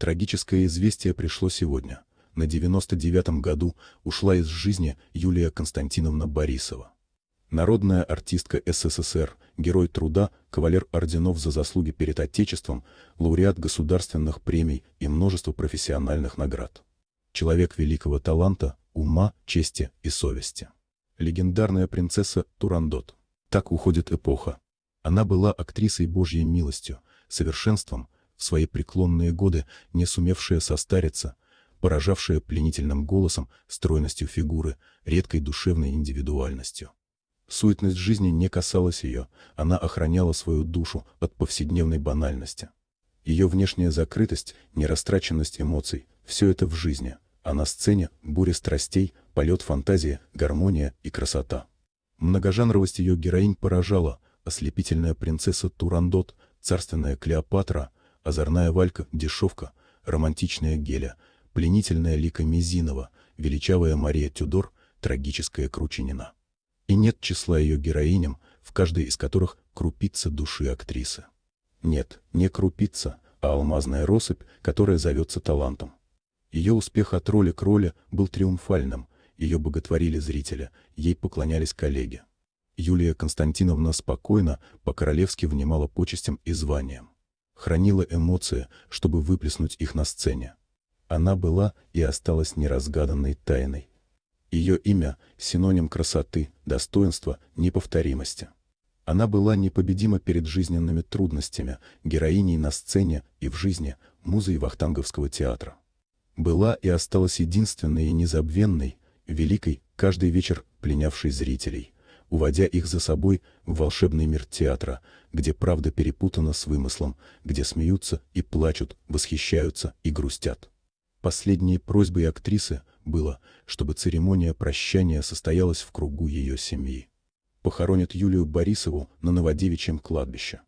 Трагическое известие пришло сегодня. На 99-м году ушла из жизни Юлия Константиновна Борисова. Народная артистка СССР, герой труда, кавалер орденов за заслуги перед Отечеством, лауреат государственных премий и множество профессиональных наград. Человек великого таланта, ума, чести и совести. Легендарная принцесса Турандот. Так уходит эпоха. Она была актрисой Божьей милостью, совершенством – в свои преклонные годы не сумевшая состариться, поражавшая пленительным голосом, стройностью фигуры, редкой душевной индивидуальностью. Суетность жизни не касалась ее, она охраняла свою душу от повседневной банальности. Ее внешняя закрытость, нерастраченность эмоций – все это в жизни, а на сцене – буря страстей, полет фантазии, гармония и красота. Многожанровость ее героинь поражала – ослепительная принцесса Турандот, царственная Клеопатра – озорная валька, дешевка, романтичная геля, пленительная лика Мизинова, величавая Мария Тюдор, трагическая Кручинина. И нет числа ее героиням, в каждой из которых крупица души актрисы. Нет, не крупица, а алмазная россыпь, которая зовется талантом. Ее успех от роли к роли был триумфальным, ее боготворили зрители, ей поклонялись коллеги. Юлия Константиновна спокойно, по-королевски внимала почестям и званиям хранила эмоции, чтобы выплеснуть их на сцене. Она была и осталась неразгаданной тайной. Ее имя – синоним красоты, достоинства, неповторимости. Она была непобедима перед жизненными трудностями, героиней на сцене и в жизни, музой Вахтанговского театра. Была и осталась единственной и незабвенной, великой, каждый вечер пленявшей зрителей – уводя их за собой в волшебный мир театра, где правда перепутана с вымыслом, где смеются и плачут, восхищаются и грустят. Последней просьбой актрисы было, чтобы церемония прощания состоялась в кругу ее семьи. Похоронят Юлию Борисову на Новодевичьем кладбище.